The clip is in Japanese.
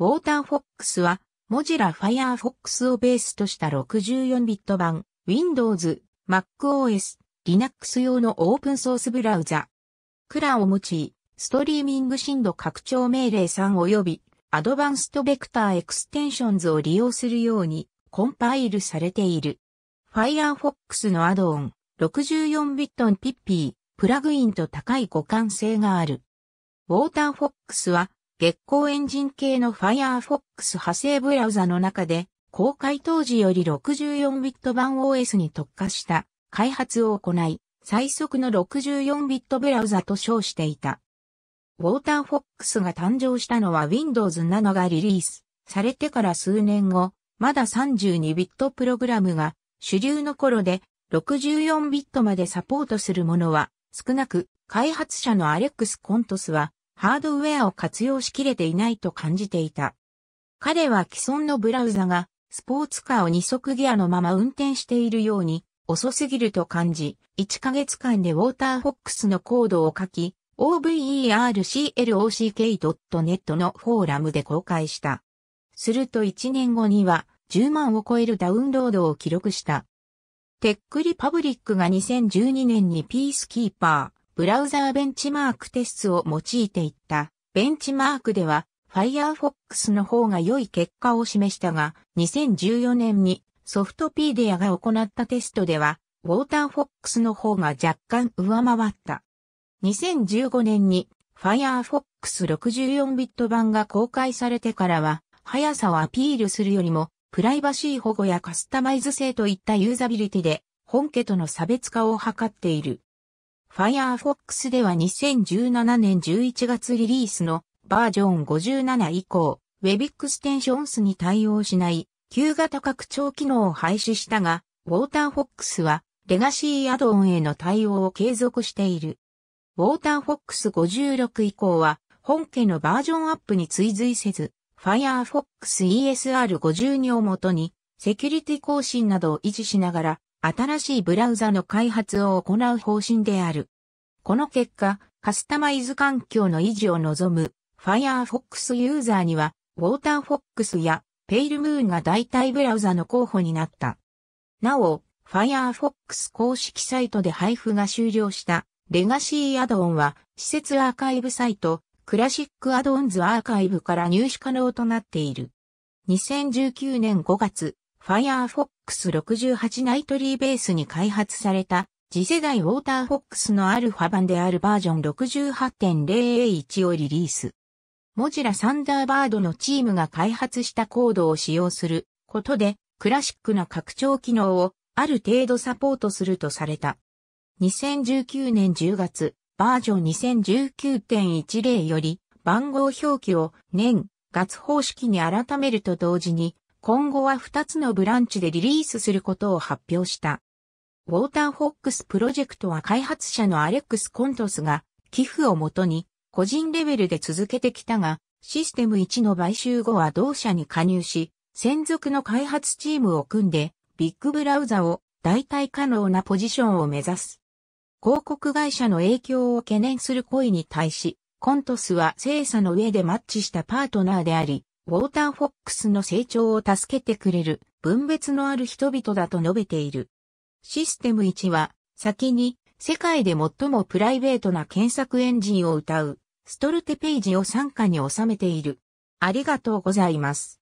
ウォーターフォックスは、モジラファアーフォックスをベースとした6 4ビット版、Windows、MacOS、Linux 用のオープンソースブラウザ。クラを用い、ストリーミング振度拡張命令3及び、アドバンストベクターエクステンションズを利用するように、コンパイルされている。Firefox のアドオン、6 4ットンピッピー、プラグインと高い互換性がある。ウォーターフォックスは、月光エンジン系の Firefox 派生ブラウザの中で、公開当時より 64bit 版 OS に特化した開発を行い、最速の 64bit ブラウザと称していた。ウォーターフォックスが誕生したのは Windows 7がリリースされてから数年後、まだ 32bit プログラムが主流の頃で 64bit までサポートするものは少なく、開発者のアレックス・コントスはハードウェアを活用しきれていないと感じていた。彼は既存のブラウザがスポーツカーを二足ギアのまま運転しているように遅すぎると感じ、1ヶ月間でウォーターフォックスのコードを書き、overclock.net のフォーラムで公開した。すると1年後には10万を超えるダウンロードを記録した。テックリパブリックが2012年にピースキーパー。ブラウザーベンチマークテストを用いていった。ベンチマークでは、Firefox の方が良い結果を示したが、2014年にソフトピーディアが行ったテストでは、ウォーターフォックスの方が若干上回った。2015年に Firefox 64ビット版が公開されてからは、速さをアピールするよりも、プライバシー保護やカスタマイズ性といったユーザビリティで、本家との差別化を図っている。Firefox では2017年11月リリースのバージョン57以降、Web x クステンションスに対応しない旧型拡張機能を廃止したが、WaterFox はレガシーアドオンへの対応を継続している。WaterFox 56以降は本家のバージョンアップに追随せず、Firefox ESR52 をもとにセキュリティ更新などを維持しながら新しいブラウザの開発を行う方針である。この結果、カスタマイズ環境の維持を望む Firefox ユーザーには WaterFox や PaleMoon が代替ブラウザの候補になった。なお、Firefox 公式サイトで配布が終了したレガシーアドオンは施設アーカイブサイトクラシックアドオンズアーカイブから入手可能となっている。2019年5月、Firefox 68ナイトリーベースに開発された次世代 WaterFox のアルファ版であるバージョン68.001をリリース。モジラサンダーバードのチームが開発したコードを使用することでクラシックな拡張機能をある程度サポートするとされた。2019年10月、バージョン2019.10より番号表記を年月方式に改めると同時に今後は2つのブランチでリリースすることを発表した。ウォーターフォックスプロジェクトは開発者のアレックス・コントスが寄付をもとに個人レベルで続けてきたが、システム1の買収後は同社に加入し、専属の開発チームを組んで、ビッグブラウザを代替可能なポジションを目指す。広告会社の影響を懸念する声に対し、コントスは精査の上でマッチしたパートナーであり、ウォーターフォックスの成長を助けてくれる分別のある人々だと述べている。システム1は、先に世界で最もプライベートな検索エンジンを歌う、ストルテページを参加に収めている。ありがとうございます。